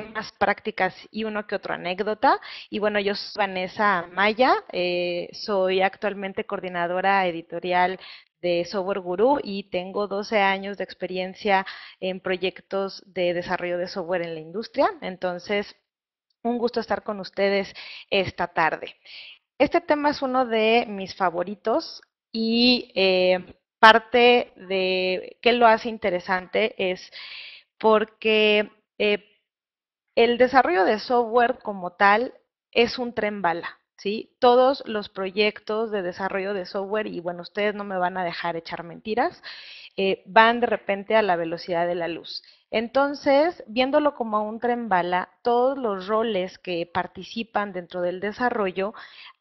más prácticas y uno que otro anécdota. Y bueno, yo soy Vanessa Maya, eh, soy actualmente coordinadora editorial de Software Guru y tengo 12 años de experiencia en proyectos de desarrollo de software en la industria. Entonces, un gusto estar con ustedes esta tarde. Este tema es uno de mis favoritos y eh, parte de qué lo hace interesante es porque eh, el desarrollo de software como tal es un tren bala, ¿sí? Todos los proyectos de desarrollo de software, y bueno, ustedes no me van a dejar echar mentiras, eh, van de repente a la velocidad de la luz. Entonces, viéndolo como un tren bala, todos los roles que participan dentro del desarrollo,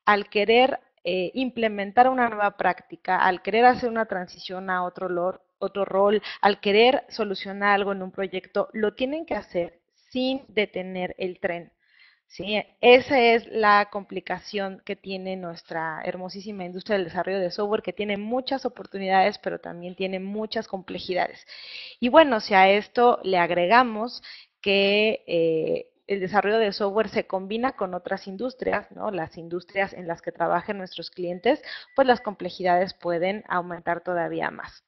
al querer eh, implementar una nueva práctica, al querer hacer una transición a otro, otro rol, al querer solucionar algo en un proyecto, lo tienen que hacer sin detener el tren. ¿sí? Esa es la complicación que tiene nuestra hermosísima industria del desarrollo de software, que tiene muchas oportunidades, pero también tiene muchas complejidades. Y bueno, si a esto le agregamos que... Eh, el desarrollo de software se combina con otras industrias, ¿no? Las industrias en las que trabajan nuestros clientes, pues las complejidades pueden aumentar todavía más.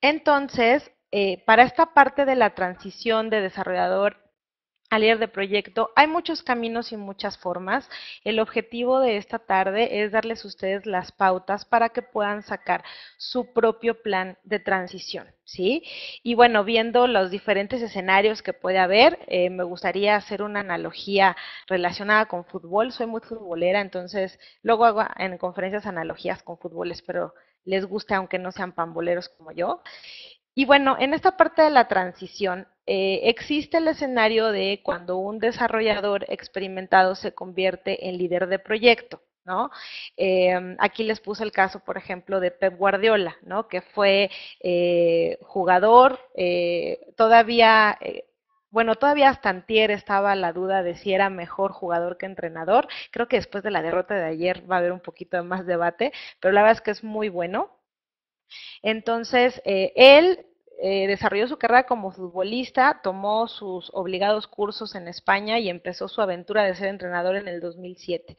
Entonces, eh, para esta parte de la transición de desarrollador a líder de proyecto, hay muchos caminos y muchas formas. El objetivo de esta tarde es darles a ustedes las pautas para que puedan sacar su propio plan de transición. ¿sí? Y bueno, viendo los diferentes escenarios que puede haber, eh, me gustaría hacer una analogía relacionada con fútbol. Soy muy futbolera, entonces luego hago en conferencias analogías con fútbol, espero les guste aunque no sean pamboleros como yo. Y bueno, en esta parte de la transición, eh, existe el escenario de cuando un desarrollador experimentado se convierte en líder de proyecto. ¿no? Em, aquí les puse el caso, por ejemplo, de Pep Guardiola, ¿no? que fue eh, jugador, eh, todavía, bueno, todavía hasta antier estaba la duda de si era mejor jugador que entrenador. Creo que después de la derrota de ayer va a haber un poquito de más debate, pero la verdad es que es muy bueno. Entonces, él eh, desarrolló su carrera como futbolista, tomó sus obligados cursos en España y empezó su aventura de ser entrenador en el 2007.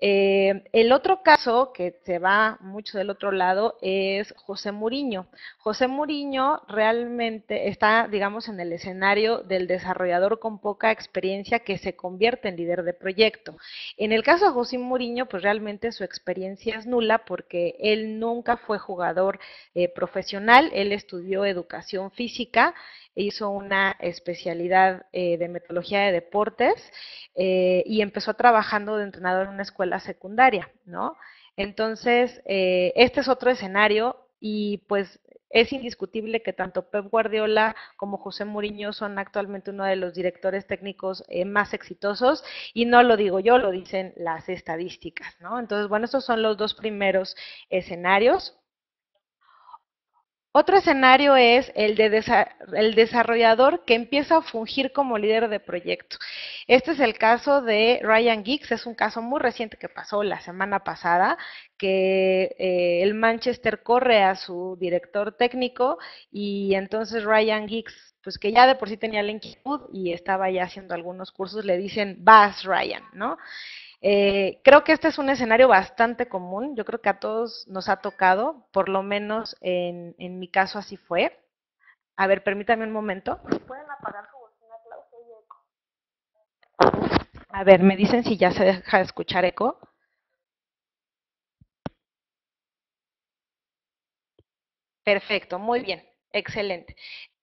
Eh, el otro caso que se va mucho del otro lado es José Muriño. José Muriño realmente está, digamos, en el escenario del desarrollador con poca experiencia que se convierte en líder de proyecto. En el caso de José Muriño, pues realmente su experiencia es nula porque él nunca fue jugador eh, profesional, él estudió educación física hizo una especialidad eh, de metodología de deportes eh, y empezó trabajando de entrenador en una escuela secundaria, ¿no? Entonces, eh, este es otro escenario y pues es indiscutible que tanto Pep Guardiola como José Mourinho son actualmente uno de los directores técnicos más exitosos y no lo digo yo, lo dicen las estadísticas, ¿no? Entonces, bueno, estos son los dos primeros escenarios. Otro escenario es el de el desarrollador que empieza a fungir como líder de proyecto. Este es el caso de Ryan Giggs, es un caso muy reciente que pasó la semana pasada, que eh, el Manchester corre a su director técnico y entonces Ryan Giggs, pues que ya de por sí tenía la inquietud y estaba ya haciendo algunos cursos, le dicen, vas Ryan, ¿no? Eh, creo que este es un escenario bastante común, yo creo que a todos nos ha tocado, por lo menos en, mi caso así fue. A ver, permítame un momento. ¿Pueden apagar su bocina, Claudia A ver, me dicen si ya se deja de escuchar eco. Perfecto, muy bien, excelente.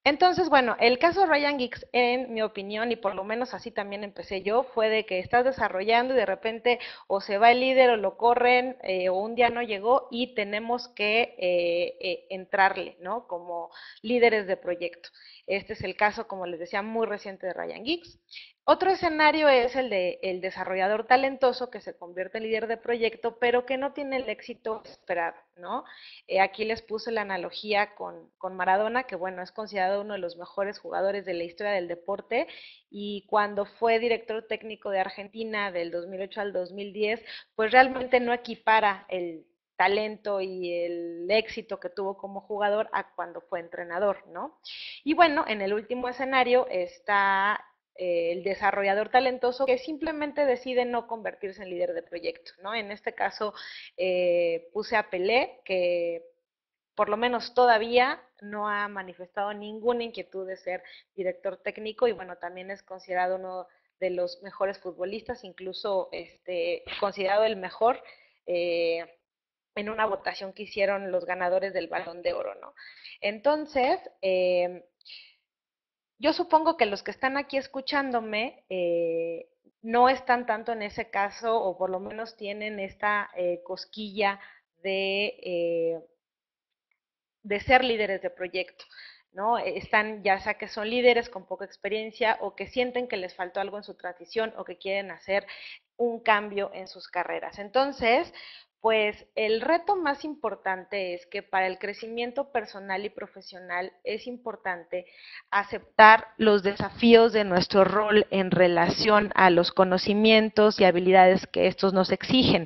Entonces, bueno, el caso Ryan Geeks, en mi opinión, y por lo menos así también empecé yo, fue de que estás desarrollando y de repente o se va el líder o lo corren eh, o un día no llegó y tenemos que eh, eh, entrarle, ¿no? Como líderes de proyecto. Este es el caso, como les decía, muy reciente de Ryan Geeks. Otro escenario es el de el desarrollador talentoso que se convierte en líder de proyecto, pero que no tiene el éxito esperado, ¿no? Eh, aquí les puse la analogía con, con, Maradona, que bueno, es considerado uno de los mejores jugadores de la historia del deporte y cuando fue director técnico de Argentina del 2008 al 2010, pues realmente no equipara el talento y el éxito que tuvo como jugador a cuando fue entrenador, ¿no? Y bueno, en el último escenario está eh, el desarrollador talentoso que simplemente decide no convertirse en líder de proyecto, ¿no? En este caso eh, puse a Pelé, que por lo menos todavía no ha manifestado ninguna inquietud de ser director técnico y bueno, también es considerado uno de los mejores futbolistas, incluso este, considerado el mejor eh, en una votación que hicieron los ganadores del balón de oro, ¿no? Entonces, yo supongo que los que están aquí escuchándome eh, no están tanto en ese caso o por lo menos tienen esta eh, cosquilla de, eh, de ser líderes de proyecto. ¿no? E, están, ya sea que son líderes con poca experiencia o que sienten que les faltó algo en su transición o que quieren hacer un cambio en sus carreras. Entonces, pues el reto más importante es que para el crecimiento personal y profesional es importante aceptar los desafíos de nuestro rol en relación a los conocimientos y habilidades que estos nos exigen.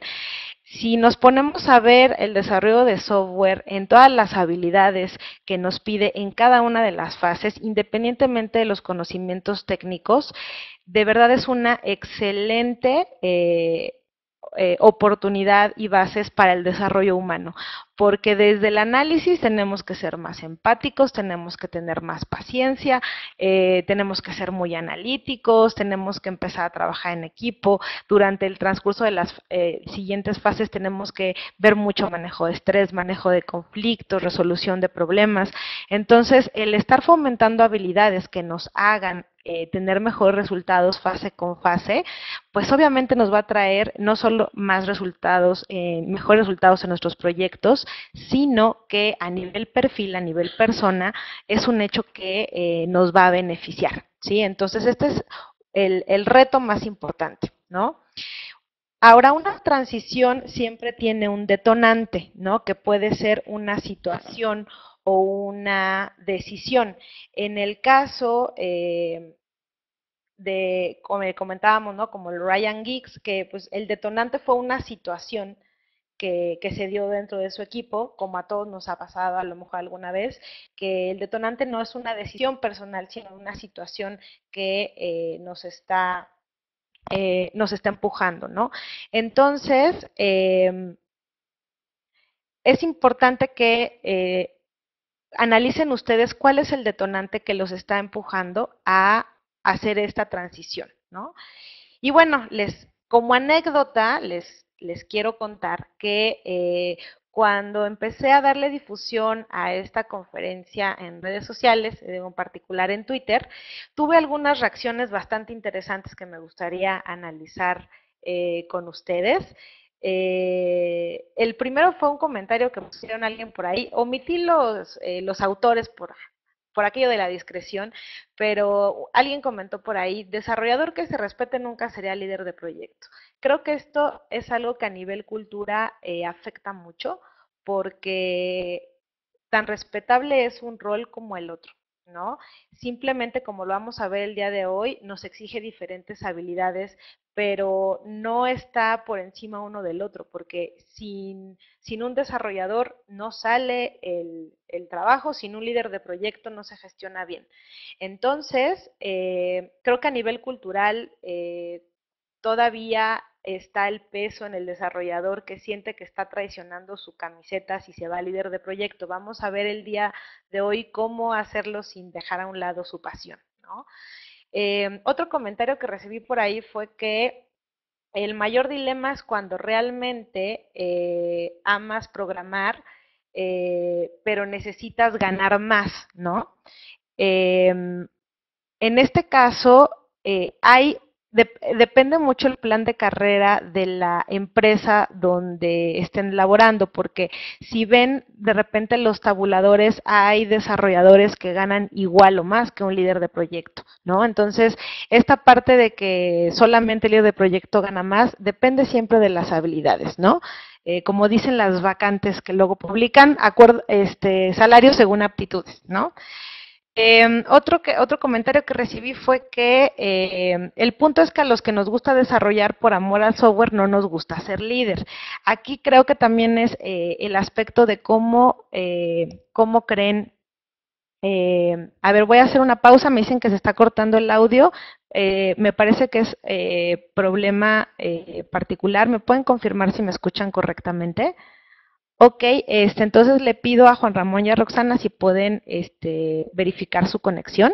Si nos ponemos a ver el desarrollo de software en todas las habilidades que nos pide en cada una de las fases, independientemente de los conocimientos técnicos, de verdad es una excelente... Eh, eh, oportunidad y bases para el desarrollo humano porque desde el análisis tenemos que ser más empáticos, tenemos que tener más paciencia, eh, tenemos que ser muy analíticos, tenemos que empezar a trabajar en equipo. Durante el transcurso de las eh, siguientes fases tenemos que ver mucho manejo de estrés, manejo de conflictos, resolución de problemas. Entonces, el estar fomentando habilidades que nos hagan eh, tener mejores resultados fase con fase, pues obviamente nos va a traer no solo más resultados, mejores resultados en nuestros proyectos, sino que a nivel perfil, a nivel persona, es un hecho que eh, nos va a beneficiar. ¿sí? Entonces, este es el, reto más importante. ¿no? Ahora, una transición siempre tiene un detonante, ¿no? que puede ser una situación o una decisión. En el caso... Eh, de, como comentábamos, ¿no? Como el Ryan Giggs, que pues el detonante fue una situación que, se dio dentro de su equipo, como a todos nos ha pasado a lo mejor alguna vez, que el detonante no es una decisión personal, sino una situación que eh, nos está eh, nos está empujando, ¿no? Entonces, em, es importante que eh, analicen ustedes cuál es el detonante que los está empujando a hacer esta transición, ¿no? Y bueno, les como anécdota les les quiero contar que eh, cuando empecé a darle difusión a esta conferencia en redes sociales, en particular en Twitter, tuve algunas reacciones bastante interesantes que me gustaría analizar eh, con ustedes. Eh, el primero fue un comentario que pusieron alguien por ahí. Omití los autores por, por aquello de la discreción, pero alguien comentó por ahí, desarrollador que se respete nunca sería líder de proyecto. Creo que esto es algo que a nivel cultura eh, afecta mucho porque tan respetable es un rol como el otro. ¿no? Simplemente, como lo vamos a ver el día de hoy, nos exige diferentes habilidades, pero no está por encima uno del otro, porque sin, un desarrollador no sale el, el, trabajo, sin un líder de proyecto no se gestiona bien. Entonces, eh, creo que a nivel cultural eh, todavía está el peso en el desarrollador que siente que está traicionando su camiseta si se va líder de proyecto. Vamos a ver el día de hoy cómo hacerlo sin dejar a un lado su pasión. Eh, otro comentario que recibí por ahí fue que el mayor dilema es cuando realmente eh, amas programar, eh, pero necesitas ganar más, ¿no? Em, en este caso, hay depende mucho el plan de carrera de la empresa donde estén laborando, porque si ven de repente los tabuladores, hay desarrolladores que ganan igual o más que un líder de proyecto, ¿no? Entonces, esta parte de que solamente el líder de proyecto gana más, depende siempre de las habilidades, ¿no? Eh, como dicen las vacantes que luego publican, acuerdo, este, salario según aptitudes, ¿no? Eh, otro, que, otro comentario que recibí fue que em, el punto es que a los que nos gusta desarrollar por amor al software no nos gusta ser líder. Aquí creo que también es eh, el aspecto de cómo, eh, cómo creen. Em, a ver, voy a hacer una pausa, me dicen que se está cortando el audio. Eh, me parece que es problema particular. ¿Me pueden confirmar si me escuchan correctamente? Ok, este, entonces le pido a Juan Ramón y a Roxana si pueden este, verificar su conexión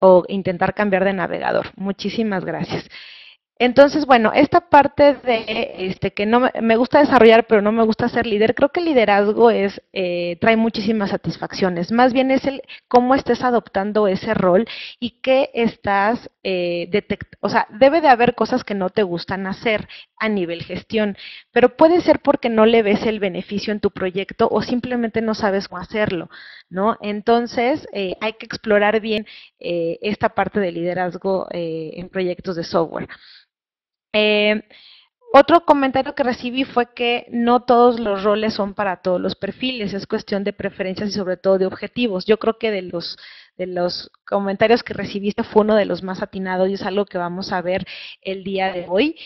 o intentar cambiar de navegador. Muchísimas gracias. Entonces, bueno, esta parte de este, que no me gusta desarrollar, pero no me gusta ser líder, creo que el liderazgo es, eh, trae muchísimas satisfacciones. Más bien es el cómo estés adoptando ese rol y qué estás eh, detectando. O sea, debe de haber cosas que no te gustan hacer a nivel gestión, pero puede ser porque no le ves el beneficio en tu proyecto o simplemente no sabes cómo hacerlo, ¿no? Entonces, eh, hay que explorar bien eh, esta parte de liderazgo eh, en proyectos de software. Otro comentario que recibí fue que no todos los roles son para todos los perfiles, es cuestión de preferencias y sobre todo de objetivos. Yo creo que de los de los comentarios que recibiste fue uno de los más atinados y es algo que vamos a ver el día de hoy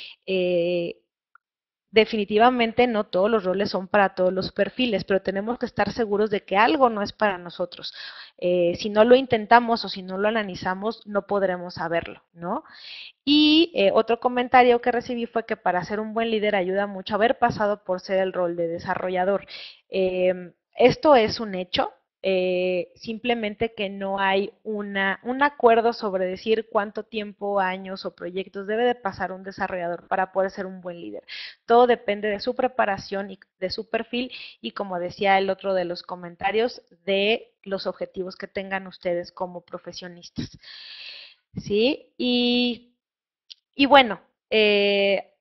definitivamente no todos los roles son para todos los perfiles, pero tenemos que estar seguros de que algo no es para nosotros. Eh, si no lo intentamos o si no lo analizamos, no podremos saberlo, ¿no? Y eh, otro comentario que recibí fue que para ser un buen líder ayuda mucho haber pasado por ser el rol de desarrollador. Em, esto es un hecho, eh, simplemente que no hay una, un acuerdo sobre decir cuánto tiempo, años o proyectos debe de pasar un desarrollador para poder ser un buen líder. Todo depende de su preparación y de su perfil y como decía el otro de los comentarios, de los objetivos que tengan ustedes como profesionistas. ¿Sí? Y, y bueno, eh,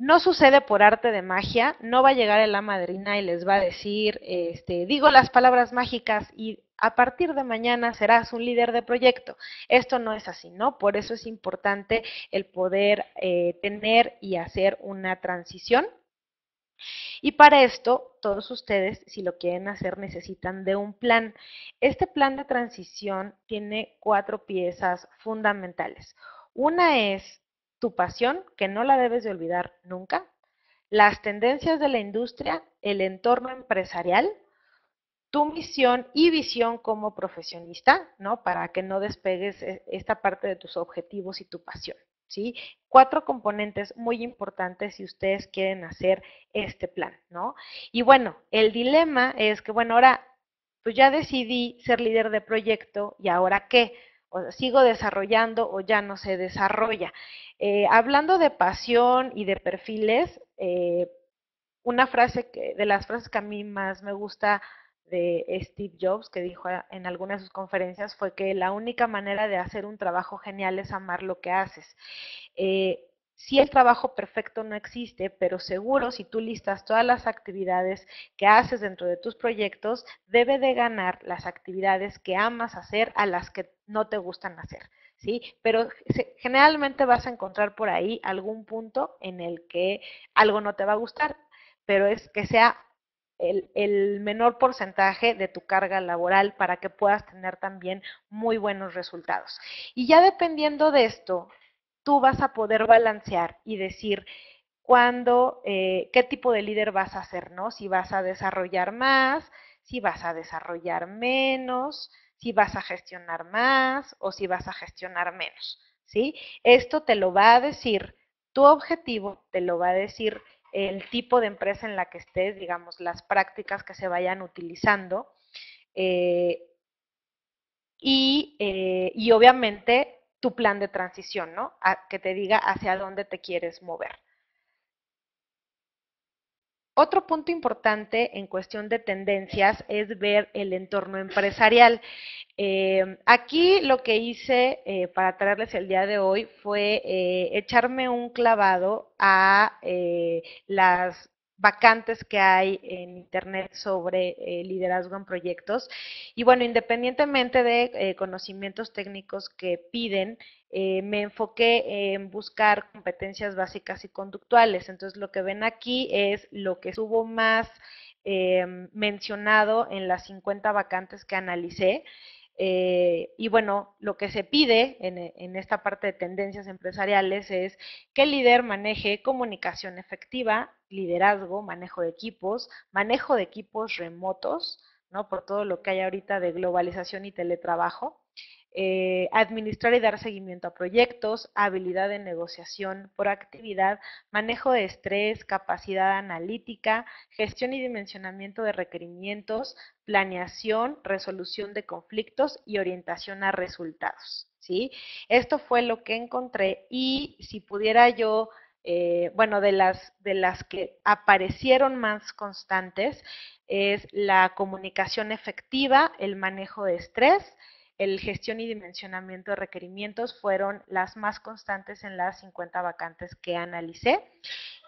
no sucede por arte de magia, no va a llegar la madrina y les va a decir, este, digo las palabras mágicas y a partir de mañana serás un líder de proyecto. Esto no es así, ¿no? Por eso es importante el poder eh, tener y hacer una transición. Y para esto, todos ustedes, si lo quieren hacer, necesitan de un plan. Este plan de transición tiene cuatro piezas fundamentales. Una es tu pasión, que no la debes de olvidar nunca, las tendencias de la industria, el entorno empresarial, tu misión y visión como profesionista, ¿no? Para que no despegues eh, esta parte de tus objetivos y tu pasión, ¿sí? Cuatro componentes muy importantes si ustedes quieren hacer este plan, ¿no? Y bueno, el dilema es que, bueno, ahora, pues ya decidí ser líder de proyecto y ahora qué, o sigo desarrollando o ya no se desarrolla. Eh, hablando de pasión y de perfiles, eh, una frase que, de las frases que a mí más me gusta de Steve Jobs, que dijo en alguna de sus conferencias, fue que la única manera de hacer un trabajo genial es amar lo que haces. Eh, si el trabajo perfecto no existe, pero seguro si tú listas todas las actividades que haces dentro de tus proyectos, debe de ganar las actividades que amas hacer a las que no te gustan hacer, ¿sí? Pero generalmente vas a encontrar por ahí algún punto en el que algo no te va a gustar, pero es que sea el, menor porcentaje de tu carga laboral para que puedas tener también muy buenos resultados. Y ya dependiendo de esto, tú vas a poder balancear y decir cuándo, eh, qué tipo de líder vas a ser, ¿no? Si vas a desarrollar más, si vas a desarrollar menos, si vas a gestionar más o si vas a gestionar menos, ¿sí? Esto te lo va a decir tu objetivo, te lo va a decir el tipo de empresa en la que estés, digamos, las prácticas que se vayan utilizando. Eh, y, eh, y, obviamente tu plan de transición, ¿no? A, que te diga hacia dónde te quieres mover. Otro punto importante en cuestión de tendencias es ver el entorno empresarial. Eh, aquí lo que hice eh, para traerles el día de hoy fue eh, echarme un clavado a las vacantes que hay en Internet sobre eh, liderazgo en proyectos. Y bueno, independientemente de eh, conocimientos técnicos que piden, eh, me enfoqué en buscar competencias básicas y conductuales. Entonces, lo que ven aquí es lo que estuvo más mencionado en las 50 vacantes que analicé. Eh, y bueno, lo que se pide en, e, en, esta parte de tendencias empresariales es que el líder maneje comunicación efectiva, liderazgo, manejo de equipos, manejo de equipos remotos, ¿no? Por todo lo que hay ahorita de globalización y teletrabajo. Eh, administrar y dar seguimiento a proyectos, habilidad de negociación por actividad, manejo de estrés, capacidad analítica, gestión y dimensionamiento de requerimientos, planeación, resolución de conflictos y orientación a resultados. ¿sí? Esto fue lo que encontré y si pudiera yo... Eh, bueno, de las, de las que aparecieron más constantes es la comunicación efectiva, el manejo de estrés, el gestión y dimensionamiento de requerimientos fueron las más constantes en las 50 vacantes que analicé.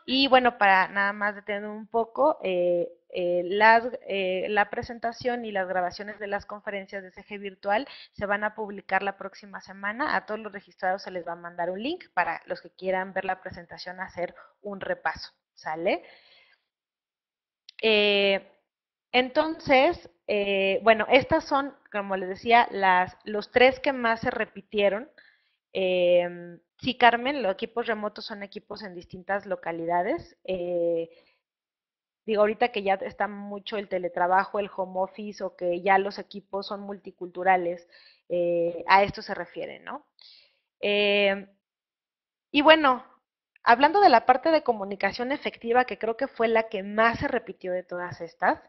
Y bueno, para nada más detener un poco, eh, eh, las, eh, la presentación y las grabaciones de las conferencias de CG Virtual se van a publicar la próxima semana. A todos los registrados se les va a mandar un link para los que quieran ver la presentación hacer un repaso. ¿Sale? Entonces, eh, bueno, estas son, como les decía, las, los tres que más se repitieron. Em, sí, Carmen, los equipos remotos son equipos en distintas localidades. Eh, digo, ahorita que ya está mucho el teletrabajo, el home office o que ya los equipos son multiculturales, eh, a esto se refiere, ¿no? Em, y bueno, Hablando de la parte de comunicación efectiva, que creo que fue la que más se repitió de todas estas,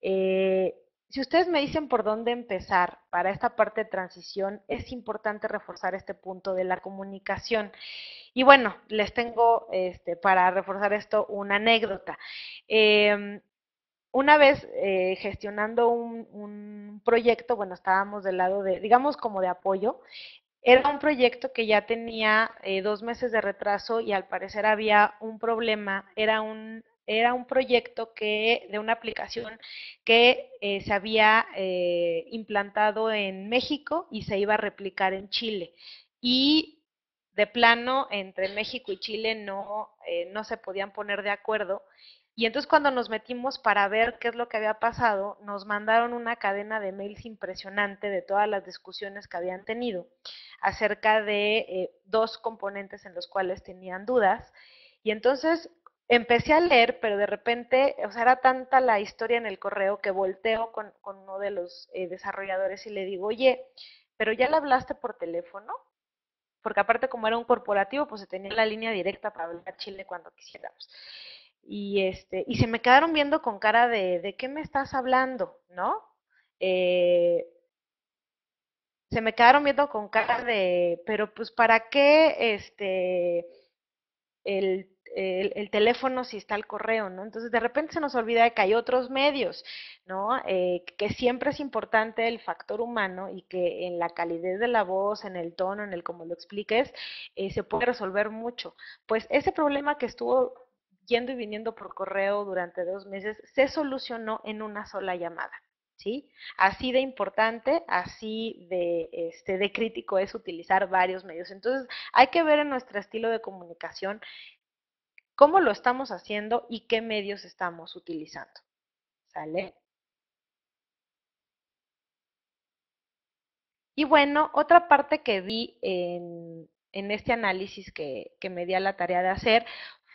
eh, si ustedes me dicen por dónde empezar para esta parte de transición, es importante reforzar este punto de la comunicación. Y bueno, les tengo este, para reforzar esto una anécdota. Em, una vez eh, gestionando un, un, proyecto, bueno, estábamos del lado de, digamos, como de apoyo, era un proyecto que ya tenía eh, dos meses de retraso y al parecer había un problema. Era un, era un proyecto que, de una aplicación que eh, se había eh, implantado en México y se iba a replicar en Chile. Y de plano, entre México y Chile no, no se podían poner de acuerdo y entonces cuando nos metimos para ver qué es lo que había pasado, nos mandaron una cadena de mails impresionante de todas las discusiones que habían tenido acerca de eh, dos componentes en los cuales tenían dudas. Y entonces empecé a leer, pero de repente, o sea, era tanta la historia en el correo que volteo con, uno de los eh, desarrolladores y le digo, oye, pero ya le hablaste por teléfono, porque aparte como era un corporativo, pues se tenía la línea directa para hablar Chile cuando quisiéramos y, este, y se me quedaron viendo con cara de, ¿de qué me estás hablando? ¿No? Eh, se me quedaron viendo con cara de, pero pues ¿para qué este, el, el, teléfono si está el correo? ¿no? Entonces de repente se nos olvida que hay otros medios, ¿no? Eh, que siempre es importante el factor humano y que en la calidez de la voz, en el tono, en el como lo expliques, eh, se puede resolver mucho. Pues ese problema que estuvo yendo y viniendo por correo durante dos meses, se solucionó en una sola llamada. ¿Sí? Así de importante, así de, este, de crítico es utilizar varios medios. Entonces, hay que ver en nuestro estilo de comunicación cómo lo estamos haciendo y qué medios estamos utilizando. ¿Sale? Y bueno, otra parte que vi en, este análisis que, que, me di a la tarea de hacer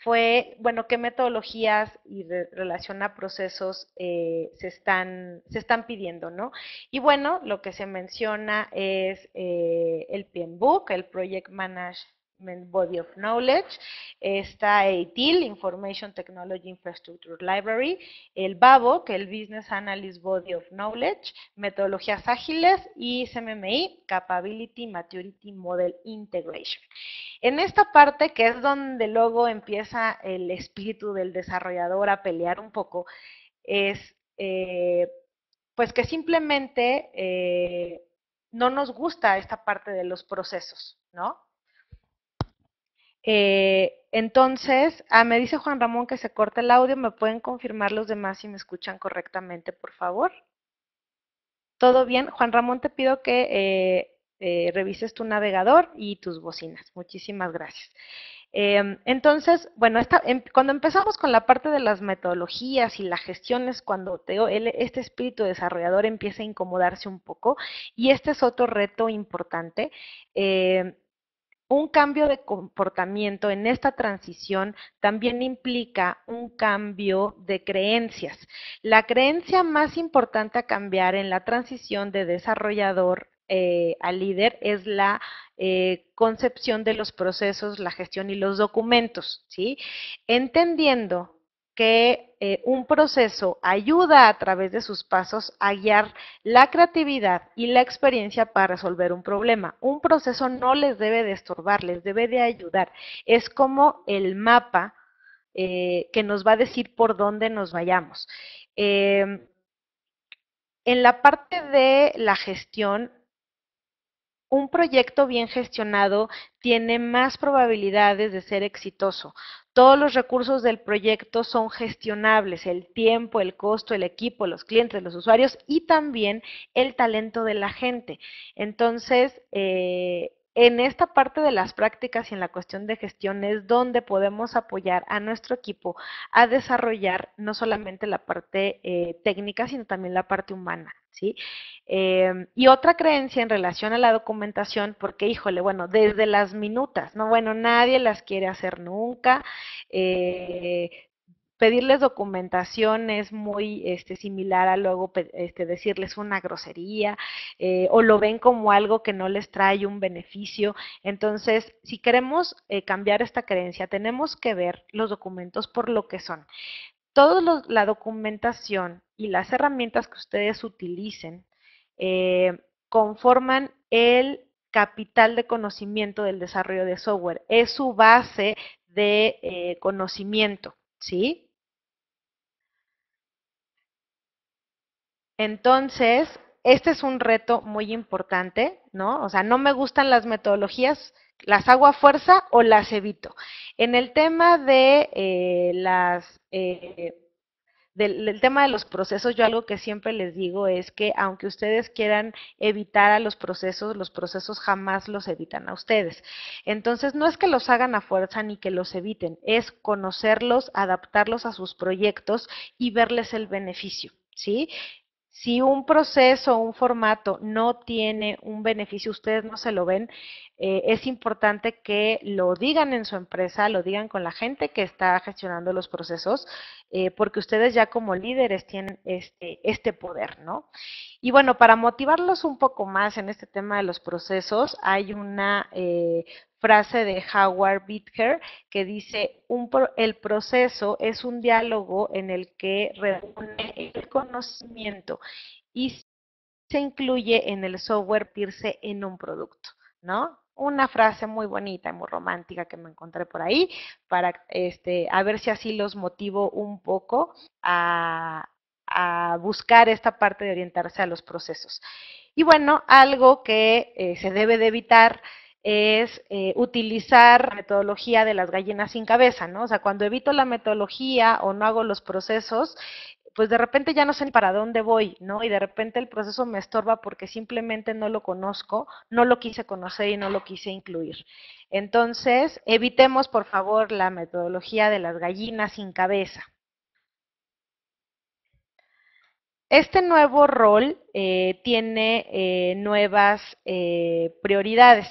fue, bueno, qué metodologías y relación a procesos eh, se, están, se están pidiendo, ¿no? Y bueno, lo que se menciona es eh, el PMBOK, el Project Manage Body of Knowledge, está EITIL, Information Technology Infrastructure Library, el BABO, que es el Business Analyst Body of Knowledge, Metodologías Ágiles y CMMI, Capability Maturity Model Integration. En esta parte, que es donde luego empieza el espíritu del desarrollador a pelear un poco, es eh, pues que simplemente eh, no nos gusta esta parte de los procesos, ¿no? Eh, entonces, ah, me dice Juan Ramón que se corta el audio, ¿me pueden confirmar los demás si me escuchan correctamente, por favor? ¿Todo bien? Juan Ramón, te pido que eh, eh, revises tu navegador y tus bocinas. Muchísimas gracias. Em, entonces, bueno, em, cuando empezamos con la parte de las metodologías y las gestiones cuando te, este espíritu desarrollador empieza a incomodarse un poco y este es otro reto importante un cambio de comportamiento en esta transición también implica un cambio de creencias. La creencia más importante a cambiar en la transición de desarrollador eh, a líder es la eh, concepción de los procesos, la gestión y los documentos, ¿sí? Entendiendo que eh, un proceso ayuda a través de sus pasos a guiar la creatividad y la experiencia para resolver un problema. Un proceso no les debe de estorbar, les debe de ayudar. Es como el mapa eh, que nos va a decir por dónde nos vayamos. Em, en la parte de la gestión, un proyecto bien gestionado tiene más probabilidades de ser exitoso todos los recursos del proyecto son gestionables, el tiempo, el costo, el equipo, los clientes, los usuarios y también el talento de la gente. Entonces, eh, en esta parte de las prácticas y en la cuestión de gestión es donde podemos apoyar a nuestro equipo a desarrollar no solamente la parte eh, técnica, sino también la parte humana, ¿sí? Em, y otra creencia en relación a la documentación, porque, híjole, bueno, desde las minutas, ¿no? Bueno, nadie las quiere hacer nunca, eh, pedirles documentación es muy este, similar a luego este, decirles una grosería eh, o lo ven como algo que no les trae un beneficio. Entonces, si queremos eh, cambiar esta creencia, tenemos que ver los documentos por lo que son. Toda la documentación y las herramientas que ustedes utilicen eh, conforman el capital de conocimiento del desarrollo de software. Es su base de eh, conocimiento. ¿sí? Entonces, este es un reto muy importante, ¿no? O sea, no me gustan las metodologías, las hago a fuerza o las evito. En el tema de eh, las... Eh, del, tema de los procesos, yo algo que siempre les digo es que aunque ustedes quieran evitar a los procesos, los procesos jamás los evitan a ustedes. Entonces, no es que los hagan a fuerza ni que los eviten, es conocerlos, adaptarlos a sus proyectos y verles el beneficio. ¿Sí? Si un proceso, un formato no tiene un beneficio, ustedes no se lo ven, eh, es importante que lo digan en su empresa, lo digan con la gente que está gestionando los procesos, eh, porque ustedes ya como líderes tienen este, este, poder, ¿no? Y bueno, para motivarlos un poco más en este tema de los procesos, hay una eh, frase de Howard Bitker que dice, el proceso es un diálogo en el que reúne el conocimiento y se incluye en el software Pirce en un producto, ¿no? Una frase muy bonita, y muy romántica que me encontré por ahí, para este, a ver si así los motivo un poco a, buscar esta parte de orientarse a los procesos. Y bueno, algo que eh, se debe de evitar es eh, utilizar la metodología de las gallinas sin cabeza, ¿no? O sea, cuando evito la metodología o no hago los procesos, pues de repente ya no sé para dónde voy, ¿no? Y de repente el proceso me estorba porque simplemente no lo conozco, no lo quise conocer y no lo quise incluir. Entonces, evitemos, por favor, la metodología de las gallinas sin cabeza. Este nuevo rol eh, tiene eh, nuevas prioridades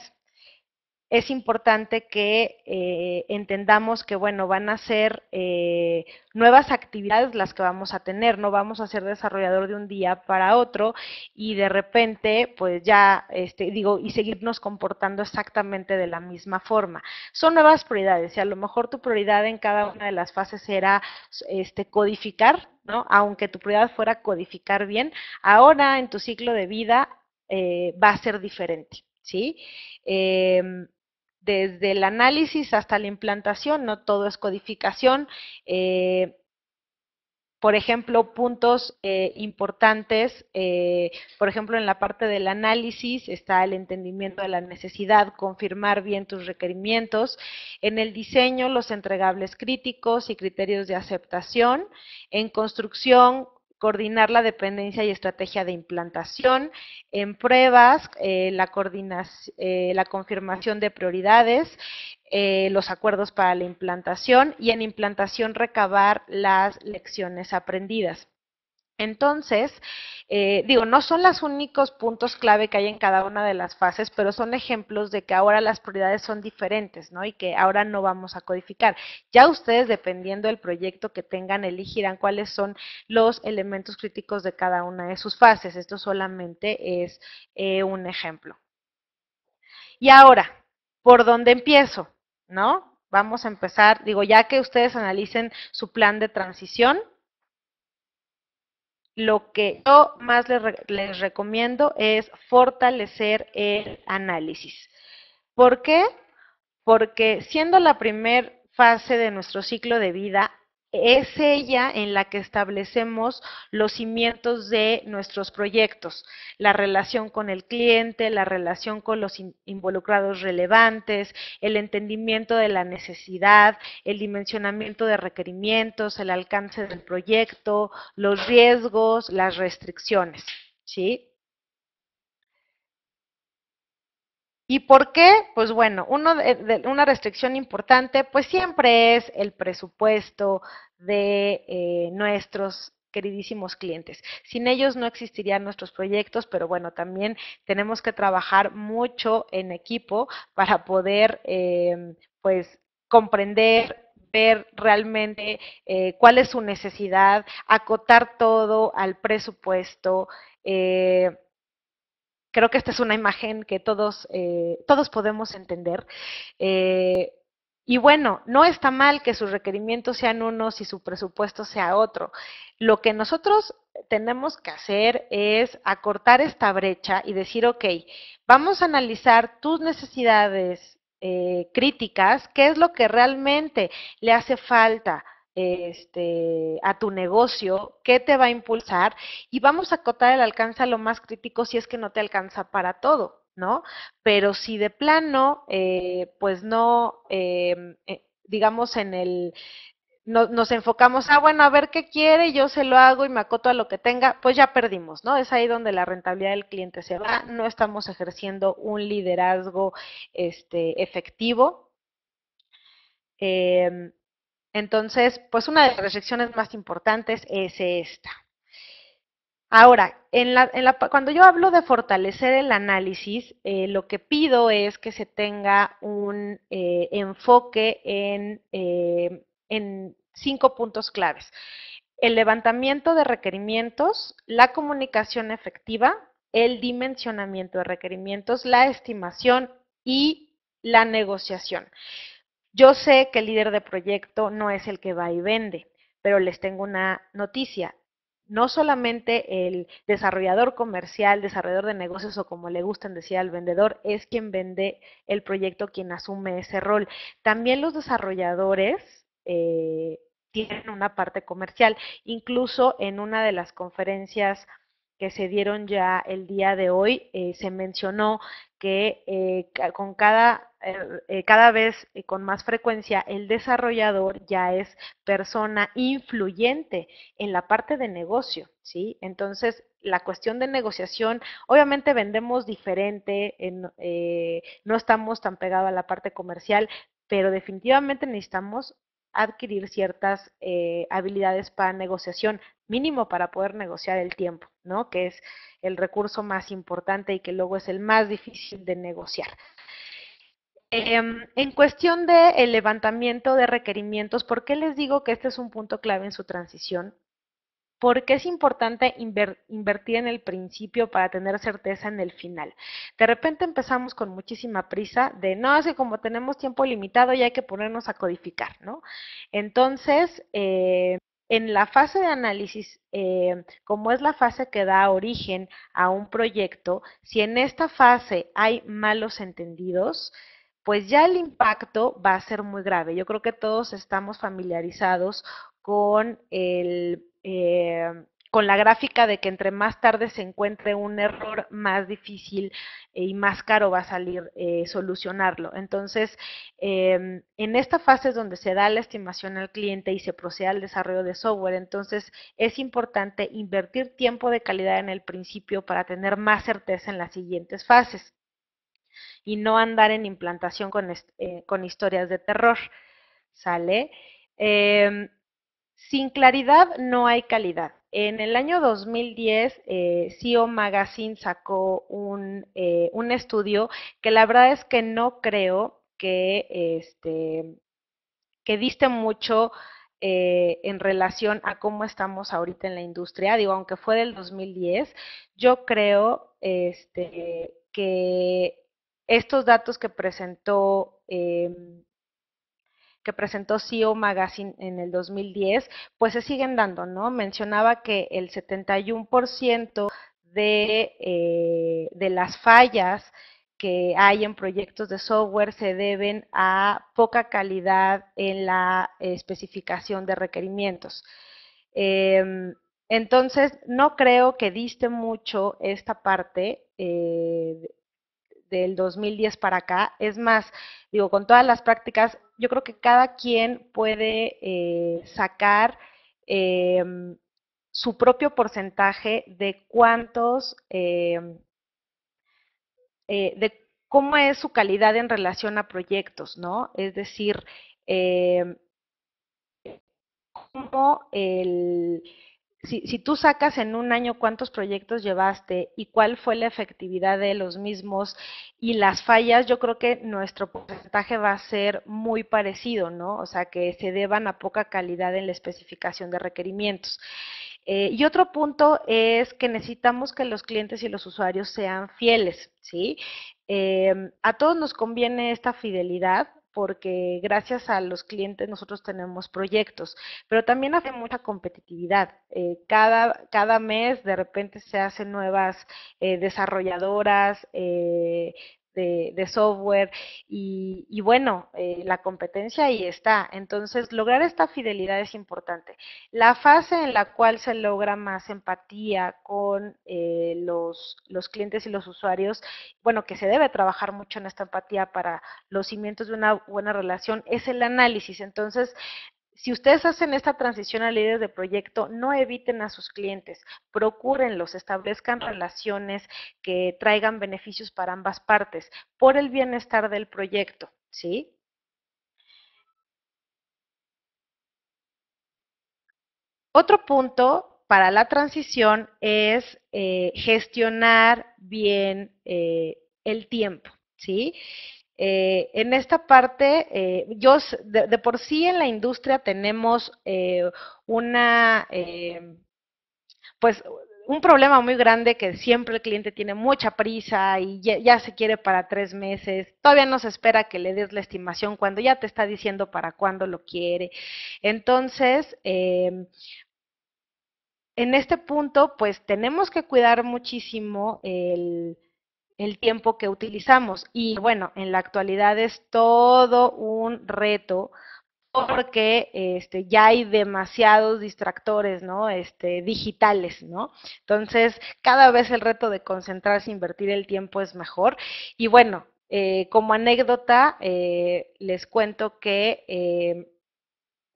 es importante que eh, entendamos que, bueno, van a ser eh, nuevas actividades las que vamos a tener, no vamos a ser desarrollador de un día para otro y de repente, pues ya, este, digo, y seguirnos comportando exactamente de la misma forma. Son nuevas prioridades y a lo mejor tu prioridad en cada una de las fases era este, codificar, ¿no? Aunque tu prioridad fuera codificar bien, ahora en tu ciclo de vida eh, va a ser diferente. ¿sí? Eh, desde el análisis hasta la implantación, no todo es codificación. Eh, por ejemplo, puntos eh, importantes, eh, por ejemplo, en la parte del análisis está el entendimiento de la necesidad, confirmar bien tus requerimientos, en el diseño los entregables críticos y criterios de aceptación, en construcción coordinar la dependencia y estrategia de implantación, en pruebas, eh, la, eh, la, confirmación de prioridades, eh, los acuerdos para la implantación y en implantación recabar las lecciones aprendidas. Entonces, eh, digo, no son los únicos puntos clave que hay en cada una de las fases, pero son ejemplos de que ahora las prioridades son diferentes, ¿no? Y que ahora no vamos a codificar. Ya ustedes, dependiendo del proyecto que tengan, elegirán cuáles son los elementos críticos de cada una de sus fases. Esto solamente es eh, un ejemplo. Y ahora, ¿por dónde empiezo? ¿No? Vamos a empezar, digo, ya que ustedes analicen su plan de transición, lo que yo más les, recomiendo es fortalecer el análisis. ¿Por qué? Porque siendo la primera fase de nuestro ciclo de vida, es ella en la que establecemos los cimientos de nuestros proyectos, la relación con el cliente, la relación con los involucrados relevantes, el entendimiento de la necesidad, el dimensionamiento de requerimientos, el alcance del proyecto, los riesgos, las restricciones, ¿sí? ¿Y por qué? Pues bueno, uno de, una restricción importante pues siempre es el presupuesto de eh, nuestros queridísimos clientes. Sin ellos no existirían nuestros proyectos, pero bueno, también tenemos que trabajar mucho en equipo para poder em, pues comprender ver realmente eh, cuál es su necesidad, acotar todo al presupuesto, eh, creo que esta es una imagen que todos, eh, todos podemos entender. Eh, y bueno, no está mal que sus requerimientos sean unos y su presupuesto sea otro. Lo que nosotros tenemos que hacer es acortar esta brecha y decir, ok, vamos a analizar tus necesidades eh, críticas, qué es lo que realmente le hace falta este, a tu negocio, qué te va a impulsar y vamos a acotar el alcance a lo más crítico si es que no te alcanza para todo, ¿no? Pero si de plano, eh, pues no, em, eh, digamos en el, no, nos enfocamos ah, bueno, a ver qué quiere, yo se lo hago y me acoto a lo que tenga, pues ya perdimos, ¿no? Es ahí donde la rentabilidad del cliente se va, no estamos ejerciendo un liderazgo este, efectivo. Eh, entonces, pues una de las restricciones más importantes es esta. Ahora, en cuando yo hablo de fortalecer el análisis, eh, lo que pido es que se tenga un eh, enfoque en, eh, en, cinco puntos claves. El levantamiento de requerimientos, la comunicación efectiva, el dimensionamiento de requerimientos, la estimación y la negociación. Yo sé que el líder de proyecto no es el que va y vende, pero les tengo una noticia. No solamente el desarrollador comercial, desarrollador de negocios o como le gusten decir al vendedor, es quien vende el proyecto, quien asume ese rol. También los desarrolladores eh, tienen una parte comercial. Incluso en una de las conferencias que se dieron ya el día de hoy, eh, se mencionó que eh, con cada, er, eh, cada vez con más frecuencia el desarrollador ya es persona influyente en la parte de negocio, ¿sí? Entonces, la cuestión de negociación, obviamente vendemos diferente, no estamos tan pegados a la parte comercial, pero definitivamente necesitamos adquirir ciertas eh, habilidades para negociación, mínimo para poder negociar el tiempo, ¿no? Que es el recurso más importante y que luego es el más difícil de negociar. Em, en cuestión del levantamiento de requerimientos, ¿por qué les digo que este es un punto clave en su transición? ¿Por qué es importante invertir en el principio para tener certeza en el final? De repente empezamos con muchísima prisa de, no, es como tenemos tiempo limitado y hay que ponernos a codificar, ¿no? Entonces, eh, en la fase de análisis, eh, como es la fase que da origen a un proyecto, si en esta fase hay malos entendidos, pues ya el impacto va a ser muy grave. Yo creo que todos estamos familiarizados con el eh, con la gráfica de que entre más tarde se encuentre un error, más difícil eh, y más caro va a salir eh, solucionarlo. Entonces, em, en esta fase es donde se da la estimación al cliente y se procede al desarrollo de software. Entonces, es importante invertir tiempo de calidad en el principio para tener más certeza en las siguientes fases y no andar en implantación con, con historias de terror. ¿Sale? Em, sin claridad no hay calidad. En el año 2010, eh, CEO Magazine sacó un, eh, un, estudio que la verdad es que no creo que, este, que diste mucho eh, en relación a cómo estamos ahorita en la industria. Digo, aunque fue del 2010, yo creo este, que estos datos que presentó em, que presentó CEO Magazine en el 2010, pues se siguen dando, ¿no? Mencionaba que el 71% de, eh, de las fallas que hay en proyectos de software se deben a poca calidad en la especificación de requerimientos. Em, entonces, no creo que diste mucho esta parte eh, del 2010 para acá. Es más, digo, con todas las prácticas yo creo que cada quien puede eh, sacar em, su propio porcentaje de cuántos, em, eh, de cómo es su calidad en relación a proyectos, ¿no? Es decir, em, cómo el si, tú sacas en un año cuántos proyectos llevaste y cuál fue la efectividad de los mismos y las fallas, yo creo que nuestro porcentaje va a ser muy parecido, ¿no? O sea, que se deban a poca calidad en la especificación de requerimientos. Eh, y otro punto es que necesitamos que los clientes y los usuarios sean fieles, ¿sí? Eh, a todos nos conviene esta fidelidad, porque gracias a los clientes nosotros tenemos proyectos, pero también hace mucha competitividad. Eh, cada, cada mes de repente se hacen nuevas eh, desarrolladoras, eh, de, software y, bueno, eh, la competencia ahí está. Entonces, lograr esta fidelidad es importante. La fase en la cual se logra más empatía con eh, los, los clientes y los usuarios, bueno, que se debe trabajar mucho en esta empatía para los cimientos de una buena relación, es el análisis. Entonces, si ustedes hacen esta transición a líder de proyecto, no eviten a sus clientes, procúrenlos, establezcan relaciones que traigan beneficios para ambas partes por el bienestar del proyecto, ¿sí? Otro punto para la transición es eh, gestionar bien eh, el tiempo, ¿sí? Eh, en esta parte, eh, yo de, por sí en la industria tenemos eh, una, pues un problema muy grande que siempre el cliente tiene mucha prisa y ya, ya, se quiere para tres meses, todavía no se espera que le des la estimación cuando ya te está diciendo para cuándo lo quiere. Entonces, em, en este punto, pues tenemos que cuidar muchísimo el el tiempo que utilizamos. Y bueno, en la actualidad es todo un reto porque este, ya hay demasiados distractores, ¿no? Este, digitales, ¿no? Entonces, cada vez el reto de concentrarse, e invertir el tiempo es mejor. Y bueno, eh, como anécdota, eh, les cuento que eh,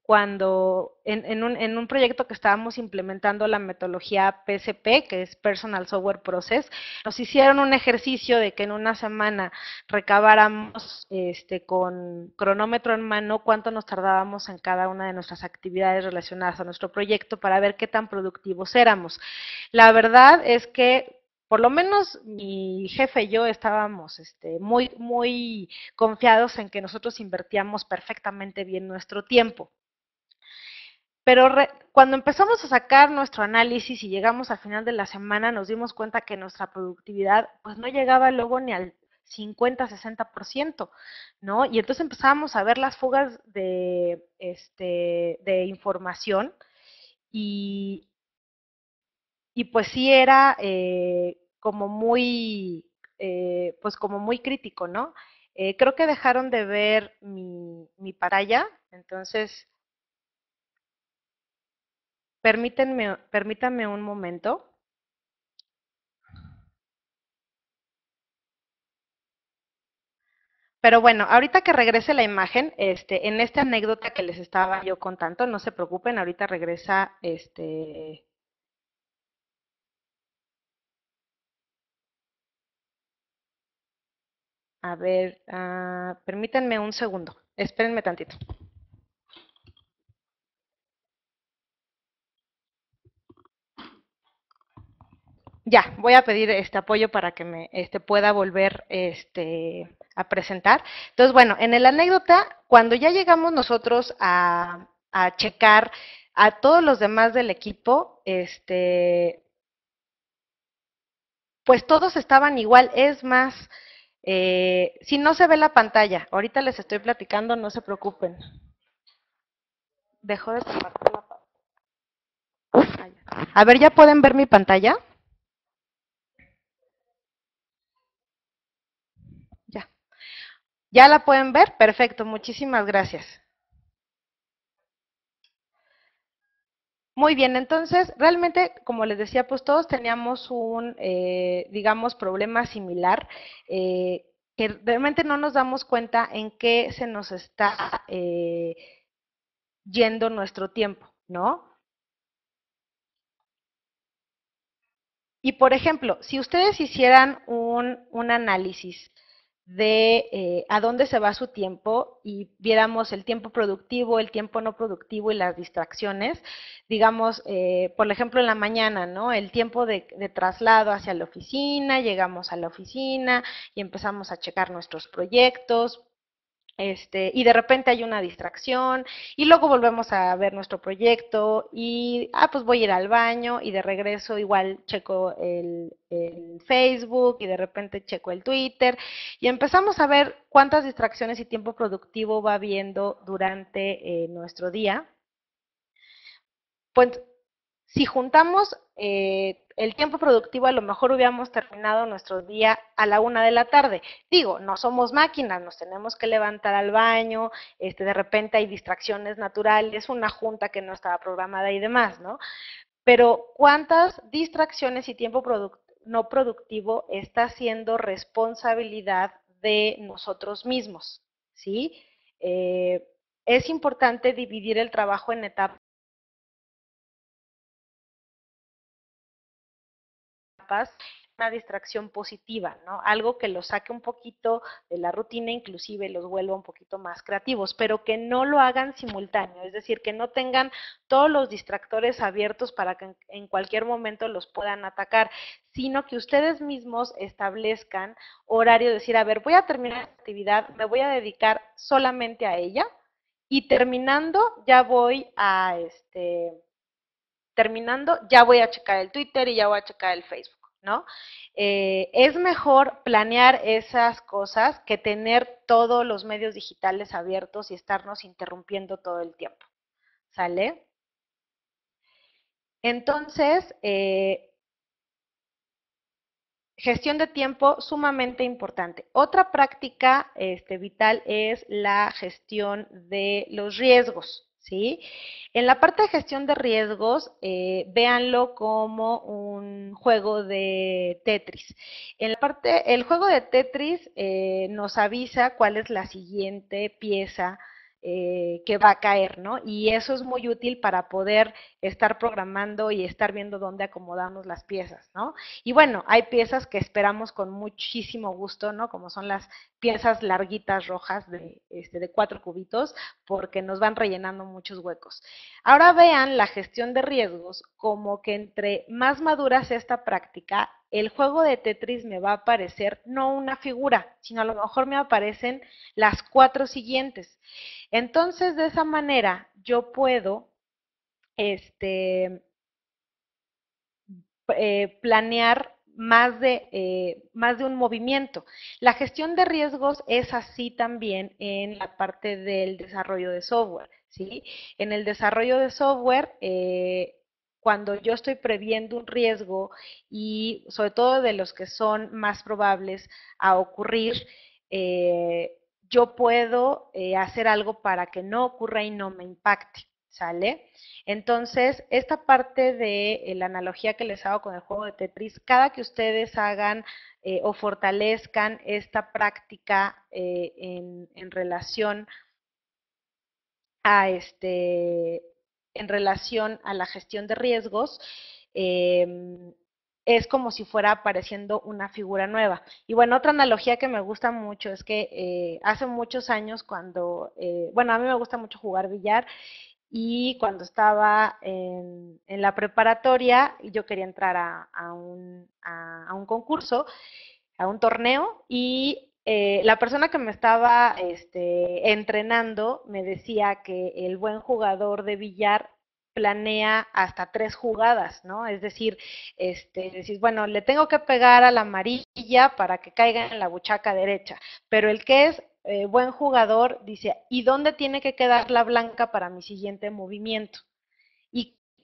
cuando en, un, proyecto que estábamos implementando la metodología PSP, que es Personal Software Process, nos hicieron un ejercicio de que en una semana recabáramos este, con cronómetro en mano cuánto nos tardábamos en cada una de nuestras actividades relacionadas a nuestro proyecto para ver qué tan productivos éramos. La verdad es que por lo menos mi jefe y yo estábamos este, muy, muy confiados en que nosotros invertíamos perfectamente bien nuestro tiempo. Pero cuando empezamos a sacar nuestro análisis y llegamos al final de la semana, nos dimos cuenta que nuestra productividad pues no llegaba luego ni al 50, 60%, ¿no? Y entonces empezábamos a ver las fugas de, este, de información y, y pues sí era eh, como muy, eh, pues como muy crítico, ¿no? Eh, creo que dejaron de ver mi, mi entonces Permítanme, permítanme un momento. Pero bueno, ahorita que regrese la imagen, este, en esta anécdota que les estaba yo contando, no se preocupen, ahorita regresa este. A ver, ah, permítanme un segundo, espérenme tantito. ya, voy a pedir este apoyo para que me este, pueda volver este, a presentar. Entonces, bueno, en la anécdota, cuando ya llegamos nosotros a, checar a todos los demás del equipo, este, pues todos estaban igual. Es más, eh, si no se ve la pantalla, ahorita les estoy platicando, no se preocupen. Dejó de compartir la pantalla. A ver, ¿ya pueden ver mi pantalla? ¿Ya la pueden ver? Perfecto, muchísimas gracias. Muy bien, entonces realmente, como les decía, pues todos teníamos un, eh, digamos, problema similar, eh, que realmente no nos damos cuenta en qué se nos está eh, yendo nuestro tiempo, ¿no? Y por ejemplo, si ustedes hicieran un, un análisis de eh, a dónde se va su tiempo y viéramos el tiempo productivo, el tiempo no productivo y las distracciones. Digamos, eh, por ejemplo, en la mañana, ¿no? El tiempo de, de, traslado hacia la oficina, llegamos a la oficina y empezamos a checar nuestros proyectos, este, y de repente hay una distracción y luego volvemos a ver nuestro proyecto y, ah, pues voy a ir al baño y de regreso igual checo el, Facebook y de repente checo el Twitter y empezamos a ver cuántas distracciones y tiempo productivo va habiendo durante eh, nuestro día. Pues si juntamos eh, el tiempo productivo, a lo mejor hubiéramos terminado nuestro día a la una de la tarde. Digo, no somos máquinas, nos tenemos que levantar al baño, este, de repente hay distracciones naturales, una junta que no estaba programada y demás, ¿no? Pero ¿cuántas distracciones y tiempo no productivo está siendo responsabilidad de nosotros mismos? ¿Sí? Eh, es importante dividir el trabajo en etapas una distracción positiva, ¿no? Algo que los saque un poquito de la rutina, inclusive los vuelva un poquito más creativos, pero que no lo hagan simultáneo, es decir, que no tengan todos los distractores abiertos para que en cualquier momento los puedan atacar, sino que ustedes mismos establezcan horario, decir, a ver, voy a terminar esta actividad, me voy a dedicar solamente a ella y terminando ya voy a este terminando ya voy a checar el Twitter y ya voy a checar el Facebook ¿no? Eh, es mejor planear esas cosas que tener todos los medios digitales abiertos y estarnos interrumpiendo todo el tiempo, ¿sale? Entonces, eh, gestión de tiempo sumamente importante. Otra práctica este, vital es la gestión de los riesgos. ¿sí? En la parte de gestión de riesgos, eh, véanlo como un juego de Tetris. En la parte, el juego de Tetris eh, nos avisa cuál es la siguiente pieza eh, que va a caer, ¿no? Y eso es muy útil para poder estar programando y estar viendo dónde acomodamos las piezas, ¿no? Y bueno, hay piezas que esperamos con muchísimo gusto, ¿no? Como son las piezas larguitas rojas de, este, de cuatro cubitos, porque nos van rellenando muchos huecos. Ahora vean la gestión de riesgos como que entre más maduras esta práctica, el juego de Tetris me va a aparecer no una figura, sino a lo mejor me aparecen las cuatro siguientes. Entonces, de esa manera, yo puedo este, eh, planear más de, eh, más de un movimiento. La gestión de riesgos es así también en la parte del desarrollo de software. ¿sí? En el desarrollo de software, eh, cuando yo estoy previendo un riesgo y sobre todo de los que son más probables a ocurrir, eh, yo puedo eh, hacer algo para que no ocurra y no me impacte, ¿sale? Entonces, esta parte de eh, la analogía que les hago con el juego de Tetris, cada que ustedes hagan o fortalezcan esta práctica en relación a este en relación a la gestión de riesgos, em, es como si fuera apareciendo una figura nueva. Y bueno, otra analogía que me gusta mucho es que eh, hace muchos años cuando, eh, bueno, a mí me gusta mucho jugar billar y cuando estaba en, la preparatoria yo quería entrar a, un, a un concurso, a un torneo y eh, la persona que me estaba este, entrenando me decía que el buen jugador de billar planea hasta tres jugadas, ¿no? Es decir, este, bueno, le tengo que pegar a la amarilla para que caiga en la buchaca derecha, pero el que es eh, buen jugador dice, ¿y dónde tiene que quedar la blanca para mi siguiente movimiento?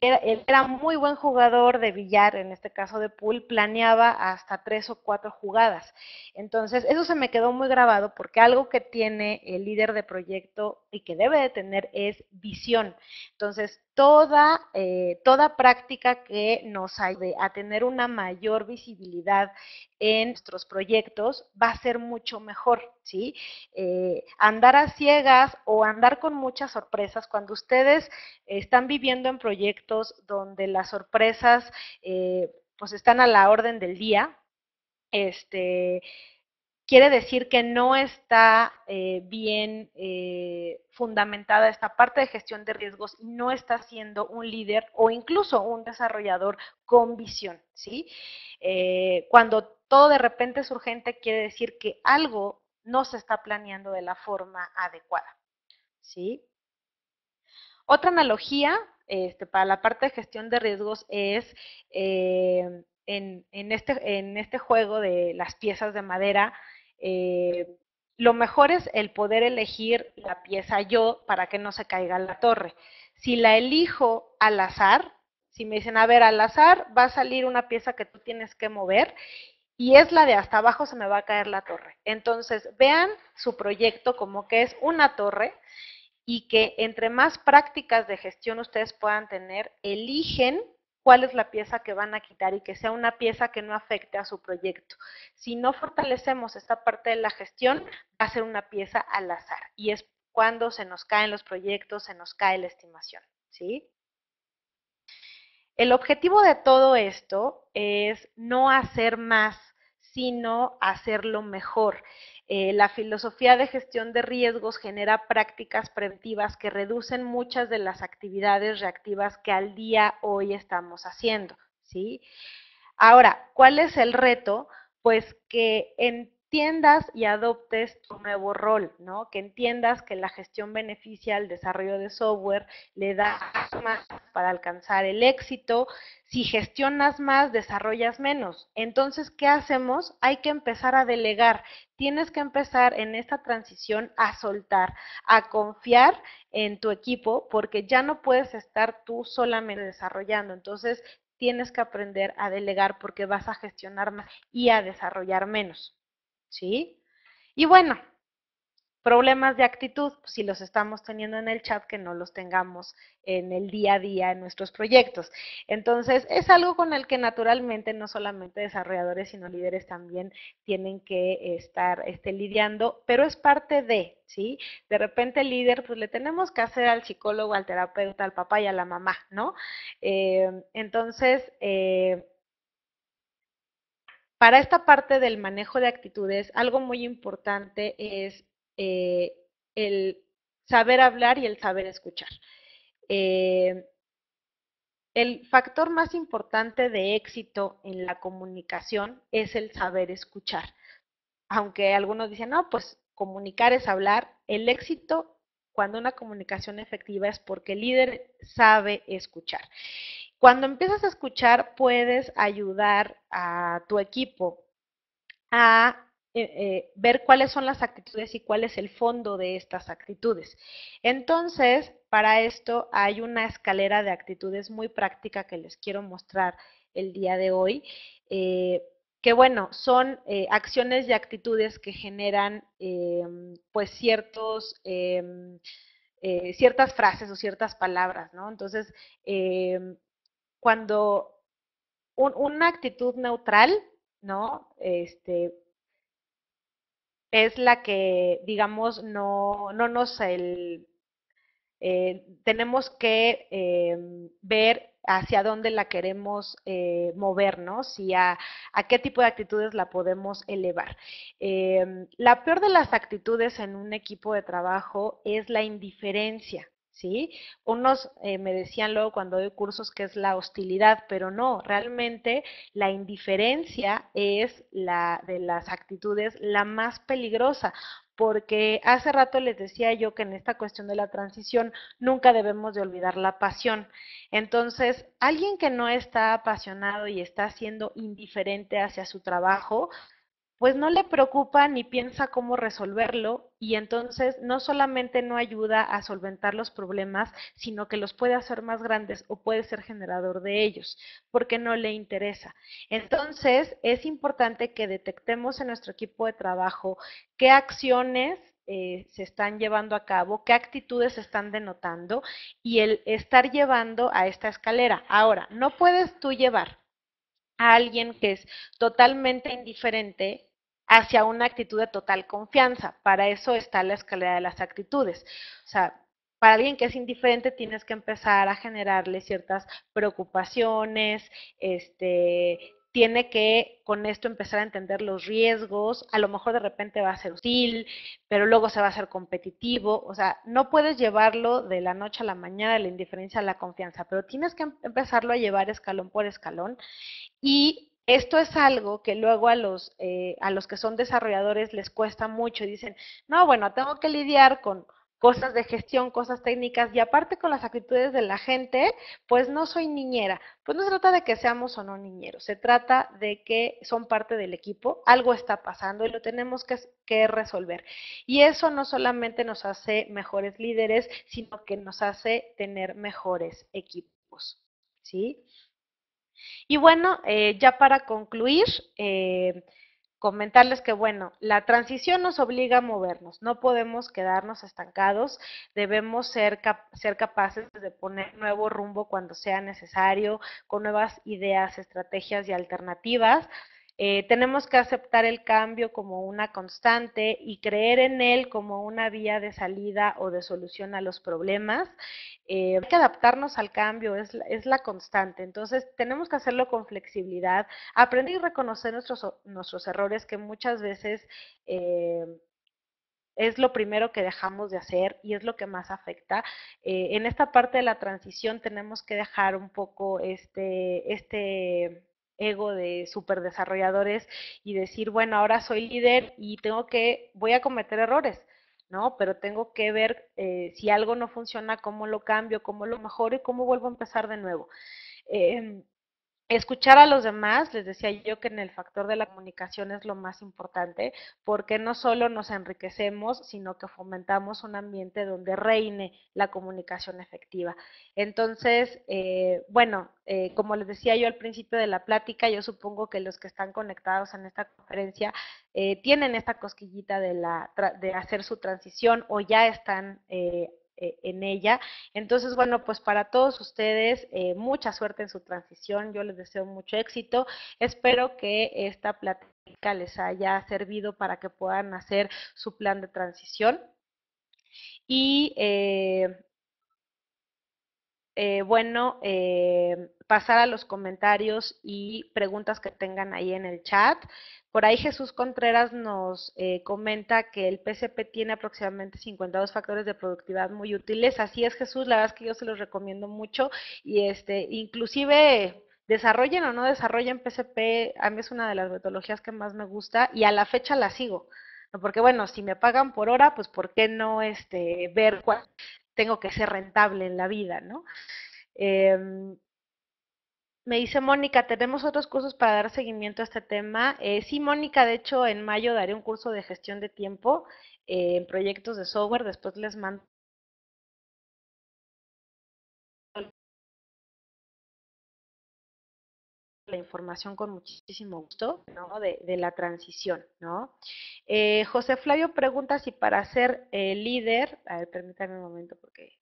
era, era, muy buen jugador de billar, en este caso de pool, planeaba hasta tres o cuatro jugadas. Entonces, eso se me quedó muy grabado porque algo que tiene el líder de proyecto y que debe de tener es visión. Entonces, toda, eh, toda práctica que nos ayude a tener una mayor visibilidad en nuestros proyectos va a ser mucho mejor. ¿sí? Eh, andar a ciegas o andar con muchas sorpresas, cuando ustedes están viviendo en proyectos donde las sorpresas eh, pues están a la orden del día, este, quiere decir que no está eh, bien fundamentada esta parte de gestión de riesgos y no está siendo un líder o incluso un desarrollador con visión, ¿sí? cuando todo de repente es urgente, quiere decir que algo no se está planeando de la forma adecuada. Otra analogía este, para la parte de gestión de riesgos es eh, en, en, este, en, este, juego de las piezas de madera, eh, lo mejor es el poder elegir la pieza yo para que no se caiga la torre. Si la elijo al azar, si me dicen, a ver, al azar va a salir una pieza que tú tienes que mover y es la de hasta abajo se me va a caer la torre. Entonces, vean su proyecto como que es una torre y que entre más prácticas de gestión ustedes puedan tener, eligen cuál es la pieza que van a quitar y que sea una pieza que no afecte a su proyecto. Si no fortalecemos esta parte de la gestión, va a ser una pieza al azar y es cuando se nos caen los proyectos, se nos cae la estimación, ¿sí? El objetivo de todo esto es no hacer más, sino hacerlo mejor. Eh, la filosofía de gestión de riesgos genera prácticas preventivas que reducen muchas de las actividades reactivas que al día hoy estamos haciendo. ¿sí? Ahora, ¿cuál es el reto? Pues que en entiendas y adoptes tu nuevo rol, ¿no? Que entiendas que la gestión beneficia al desarrollo de software, le da más para alcanzar el éxito. Si gestionas más, desarrollas menos. Entonces, ¿qué hacemos? Hay que empezar a delegar. Tienes que empezar en esta transición a soltar, a confiar en tu equipo, porque ya no puedes estar tú solamente desarrollando. Entonces, tienes que aprender a delegar porque vas a gestionar más y a desarrollar menos. ¿sí? Y bueno, problemas de actitud, pues, si los estamos teniendo en el chat, que no los tengamos en el día a día en nuestros proyectos. Entonces, es algo con el que naturalmente no solamente desarrolladores, sino líderes también tienen que estar este, lidiando, pero es parte de, ¿sí? De repente el líder, pues le tenemos que hacer al psicólogo, al terapeuta, al papá y a la mamá, ¿no? Eh, entonces, eh, para esta parte del manejo de actitudes, algo muy importante es eh, el saber hablar y el saber escuchar. Eh, el factor más importante de éxito en la comunicación es el saber escuchar. Aunque algunos dicen, no, pues comunicar es hablar, el éxito cuando una comunicación efectiva es porque el líder sabe escuchar. Cuando empiezas a escuchar, puedes ayudar a tu equipo a eh, eh, ver cuáles son las actitudes y cuál es el fondo de estas actitudes. Entonces, para esto hay una escalera de actitudes muy práctica que les quiero mostrar el día de hoy, eh, que bueno, son acciones y actitudes que generan em, pues ciertos... Em, ciertas frases o ciertas palabras, ¿no? Entonces, em, cuando una actitud neutral, ¿no? Este, es la que, digamos, no, no nos... El, eh, tenemos que em, ver hacia dónde la queremos eh, movernos y a, qué tipo de actitudes la podemos elevar. Em, la peor de las actitudes en un equipo de trabajo es la indiferencia. ¿sí? Unos eh, me decían luego cuando doy cursos que es la hostilidad, pero no, realmente la indiferencia es la de las actitudes la más peligrosa, porque hace rato les decía yo que en esta cuestión de la transición nunca debemos de olvidar la pasión. Entonces, alguien que no está apasionado y está siendo indiferente hacia su trabajo, pues no le preocupa ni piensa cómo resolverlo y entonces no solamente no ayuda a solventar los problemas, sino que los puede hacer más grandes o puede ser generador de ellos, porque no le interesa. Entonces es importante que detectemos en nuestro equipo de trabajo qué acciones eh, se están llevando a cabo, qué actitudes se están denotando y el estar llevando a esta escalera. Ahora, no puedes tú llevar a alguien que es totalmente indiferente hacia una actitud de total confianza. Para eso está la escalera de las actitudes. O sea, para alguien que es indiferente tienes que empezar a generarle ciertas preocupaciones, este, tiene que con esto empezar a entender los riesgos, a lo mejor de repente va a ser útil, pero luego se va a hacer competitivo, o sea, no puedes llevarlo de la noche a la mañana, de la indiferencia a la confianza, pero tienes que em-, empezarlo a llevar escalón por escalón y esto es algo que luego a los, eh, a los que son desarrolladores les cuesta mucho. y Dicen, no, bueno, tengo que lidiar con cosas de gestión, cosas técnicas y aparte con las actitudes de la gente, pues no soy niñera. Pues no se trata de que seamos o no niñeros, se trata de que son parte del equipo, algo está pasando y lo tenemos que, que resolver. Y eso no solamente nos hace mejores líderes, sino que nos hace tener mejores equipos. ¿Sí? Y bueno, eh, ya para concluir, eh, comentarles que, bueno, la transición nos obliga a movernos, no podemos quedarnos estancados, debemos ser, ser capaces de poner nuevo rumbo cuando sea necesario, con nuevas ideas, estrategias y alternativas eh, tenemos que aceptar el cambio como una constante y creer en él como una vía de salida o de solución a los problemas. Eh, hay que adaptarnos al cambio, es, la constante. Entonces, tenemos que hacerlo con flexibilidad, aprender y reconocer nuestros, nuestros errores que muchas veces... Eh, es lo primero que dejamos de hacer y es lo que más afecta. en esta parte de la transición tenemos que dejar un poco este, este ego de desarrolladores y decir, bueno, ahora soy líder y tengo que, voy a cometer errores, ¿no? Pero tengo que ver eh, si algo no funciona, cómo lo cambio, cómo lo mejoro y cómo vuelvo a empezar de nuevo. Em, Escuchar a los demás, les decía yo que en el factor de la comunicación es lo más importante, porque no solo nos enriquecemos, sino que fomentamos un ambiente donde reine la comunicación efectiva. Entonces, eh, bueno, eh, como les decía yo al principio de la plática, yo supongo que los que están conectados en esta conferencia eh, tienen esta cosquillita de, la, de hacer su transición o ya están eh, en ella. Entonces, bueno, pues para todos ustedes, eh, mucha suerte en su transición. Yo les deseo mucho éxito. Espero que esta plática les haya servido para que puedan hacer su plan de transición. Y eh, bueno, pasar a los comentarios y preguntas que tengan ahí en el chat. Por ahí Jesús Contreras nos eh, comenta que el PCP tiene aproximadamente 52 factores de productividad muy útiles. Así es Jesús, la verdad es que yo se los recomiendo mucho y este, inclusive desarrollen o no desarrollen PCP, a mí es una de las metodologías que más me gusta y a la fecha la sigo. Porque bueno, si me pagan por hora, pues ¿por qué no este, ver cuál tengo que ser rentable en la vida, no? Em, me dice Mónica, tenemos otros cursos para dar seguimiento a este tema. Eh, sí, Mónica, de hecho, en mayo daré un curso de gestión de tiempo eh, en proyectos de software. Después les mando la información con muchísimo gusto, ¿no? De, la transición, ¿no? Eh, José Flavio pregunta si para ser eh, líder, a ver, permítame un momento porque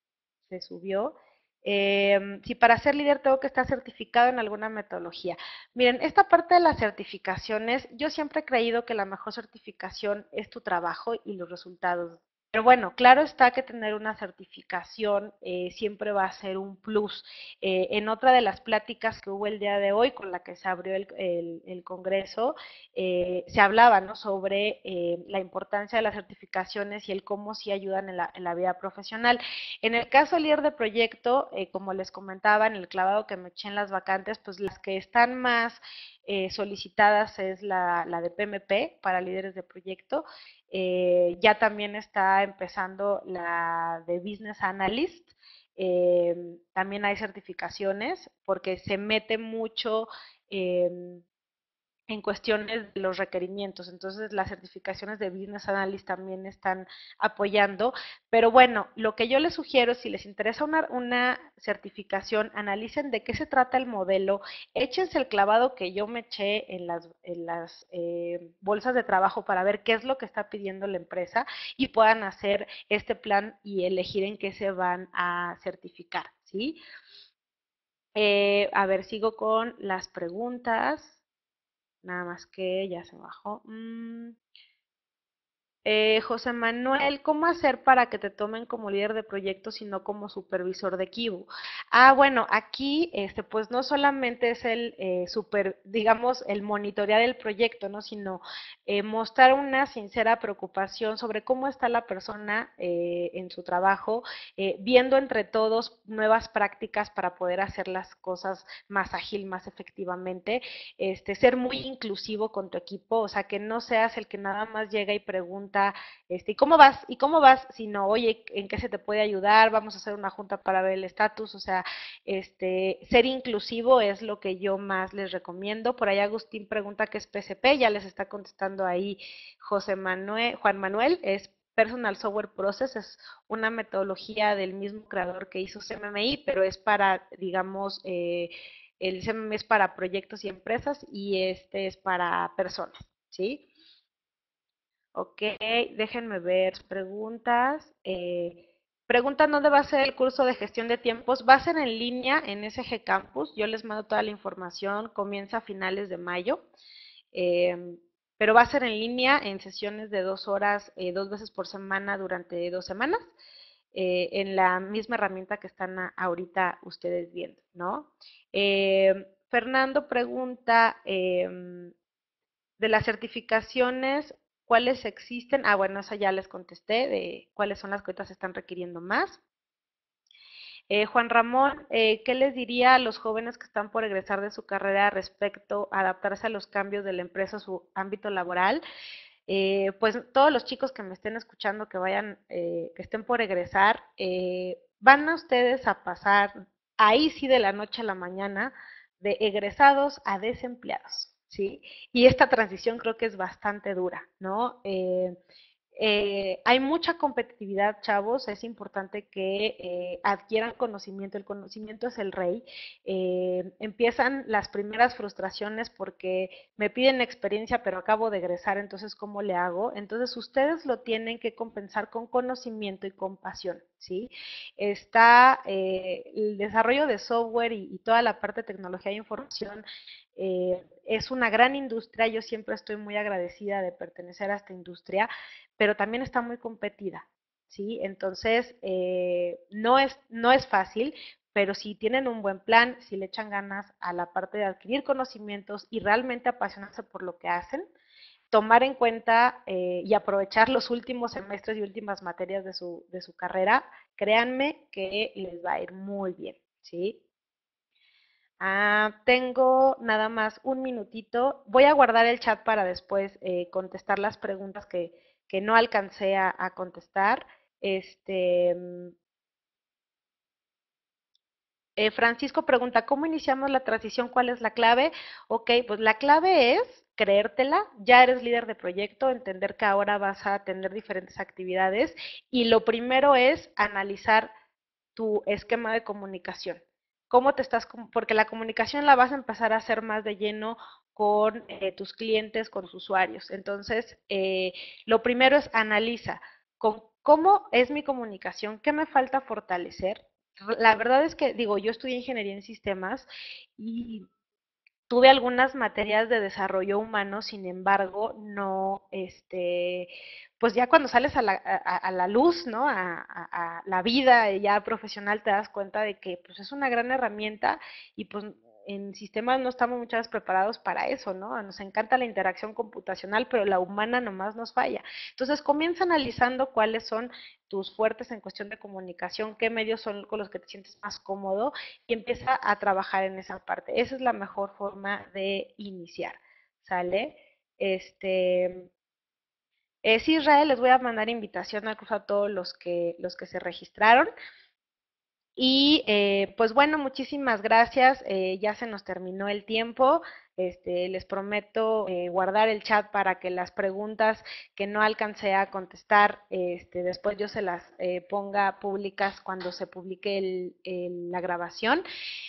se subió. Em, si para ser líder tengo que estar certificado en alguna metodología. Miren, esta parte de las certificaciones, yo siempre he creído que la mejor certificación es tu trabajo y los resultados pero bueno, claro está que tener una certificación eh, siempre va a ser un plus. Eh, en otra de las pláticas que hubo el día de hoy, con la que se abrió el, Congreso, eh, se hablaba ¿no? sobre la importancia de las certificaciones y el cómo sí ayudan en la, en la vida profesional. En el caso del líder de proyecto, como les comentaba, en el clavado que me eché en las vacantes, pues las que están más eh, solicitadas es la, la, de PMP para líderes de proyecto. Eh, ya también está empezando la de Business Analyst. Em, también hay certificaciones porque se mete mucho en cuestiones de los requerimientos. Entonces, las certificaciones de Business Analyst también están apoyando. Pero bueno, lo que yo les sugiero, si les interesa una, una certificación, analicen de qué se trata el modelo, échense el clavado que yo me eché en las, en las eh, bolsas de trabajo para ver qué es lo que está pidiendo la empresa y puedan hacer este plan y elegir en qué se van a certificar, ¿sí? Eh, a ver, sigo con las preguntas. Nada más que ya se bajó. Mm, eh, José Manuel, ¿cómo hacer para que te tomen como líder de proyecto, sino como supervisor de equipo? Ah, bueno, aquí, este, pues no solamente es el eh, digamos, el monitorear el proyecto, ¿no? Sino eh, mostrar una sincera preocupación sobre cómo está la persona en su trabajo, viendo entre todos nuevas prácticas para poder hacer las cosas más ágil, más efectivamente, este, ser muy inclusivo con tu equipo, o sea, que no seas el que nada más llega y pregunta este, ¿y cómo vas? ¿Y cómo vas? si no oye, ¿en qué se te puede ayudar? Vamos a hacer una junta para ver el estatus, o sea, este, ser inclusivo es lo que yo más les recomiendo. Por ahí Agustín pregunta qué es PCP, ya les está contestando ahí José Manuel, Juan Manuel, es Personal Software Process es una metodología del mismo creador que hizo CMMI, pero es para, digamos, eh, el CMMI es para proyectos y empresas y este es para personas, ¿sí? Ok, déjenme ver preguntas. Eh, preguntan dónde va a ser el curso de gestión de tiempos. Va a ser en línea en SG Campus. Yo les mando toda la información. Comienza a finales de mayo. Em, pero va a ser en línea en sesiones de dos horas, eh, dos veces por semana durante dos semanas, eh, en la misma herramienta que están ahorita ustedes viendo, ¿no? Em, Fernando pregunta em, de las certificaciones ¿Cuáles existen? Ah, bueno, esa ya les contesté de cuáles son las que están requiriendo más. Eh, Juan Ramón, eh, ¿qué les diría a los jóvenes que están por egresar de su carrera respecto a adaptarse a los cambios de la empresa a su ámbito laboral? Eh, pues todos los chicos que me estén escuchando, que vayan, que estén por egresar, van a ustedes a pasar ahí sí de la noche a la mañana de egresados a desempleados. ¿sí? Y esta transición creo que es bastante dura, ¿no? Eh, eh, hay mucha competitividad, chavos, es importante que eh, adquieran conocimiento, el conocimiento es el rey. empiezan las primeras frustraciones porque me piden experiencia, pero acabo de egresar, entonces, ¿cómo le hago? Entonces, ustedes lo tienen que compensar con conocimiento y con pasión. ¿sí? Está eh, el desarrollo de software y, toda la parte de tecnología e información. Eh, es una gran industria, yo siempre estoy muy agradecida de pertenecer a esta industria, pero también está muy competida, ¿sí? Entonces, eh, no, es, no es fácil, pero si tienen un buen plan, si le echan ganas a la parte de adquirir conocimientos y realmente apasionarse por lo que hacen, tomar en cuenta eh, y aprovechar los últimos semestres y últimas materias de su, de su carrera, créanme que les va a ir muy bien, ¿sí? Ah, tengo nada más un minutito. Voy a guardar el chat para después eh, contestar las preguntas que, no alcancé a, contestar. Este, mm, eh, Francisco pregunta, ¿cómo iniciamos la transición? ¿Cuál es la clave? Ok, pues la clave es creértela, ya eres líder de proyecto, entender que ahora vas a tener diferentes actividades y lo primero es analizar tu esquema de comunicación. ¿Cómo te estás? Porque la comunicación la vas a empezar a hacer más de lleno con eh, tus clientes, con tus usuarios. Entonces, eh, lo primero es analiza con cómo es mi comunicación, qué me falta fortalecer. La verdad es que, digo, yo estudié ingeniería en sistemas y Tuve algunas materias de desarrollo humano, sin embargo, no, este, pues ya cuando sales a la, luz, ¿no? A, a, la vida ya profesional te das cuenta de que pues es una gran herramienta y pues en sistemas no estamos muchas veces preparados para eso, ¿no? Nos encanta la interacción computacional, pero la humana nomás nos falla. Entonces comienza analizando cuáles son tus fuertes en cuestión de comunicación, qué medios son con los que te sientes más cómodo y empieza a trabajar en esa parte. Esa es la mejor forma de iniciar, ¿sale? Este, eh, Israel, les voy a mandar invitación a todos los que, los que se registraron. Y eh, pues bueno, muchísimas gracias. Eh, ya se nos terminó el tiempo. Este, les prometo eh, guardar el chat para que las preguntas que no alcancé a contestar, este, después yo se las eh, ponga públicas cuando se publique la grabación.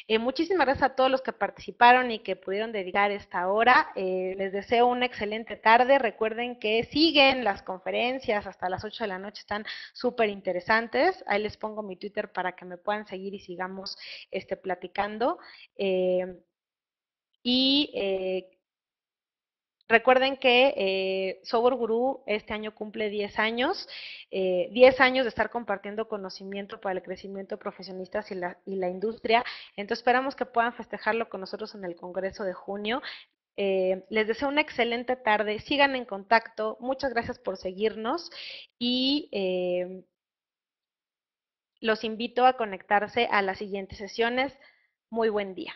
Eh, muchísimas gracias a todos los que participaron y que pudieron dedicar esta hora. les deseo una excelente tarde. Recuerden que siguen las conferencias hasta las 8 de la noche, están súper interesantes. Ahí les pongo mi Twitter para que me puedan seguir y sigamos este, platicando. Y eh, recuerden que eh, Software Guru este año cumple 10 años, 10 eh, años de estar compartiendo conocimiento para el crecimiento de profesionistas y la, industria. Entonces esperamos que puedan festejarlo con nosotros en el Congreso de junio. Eh, les deseo una excelente tarde, sigan en contacto, muchas gracias por seguirnos y los invito a conectarse a las siguientes sesiones. Muy buen día.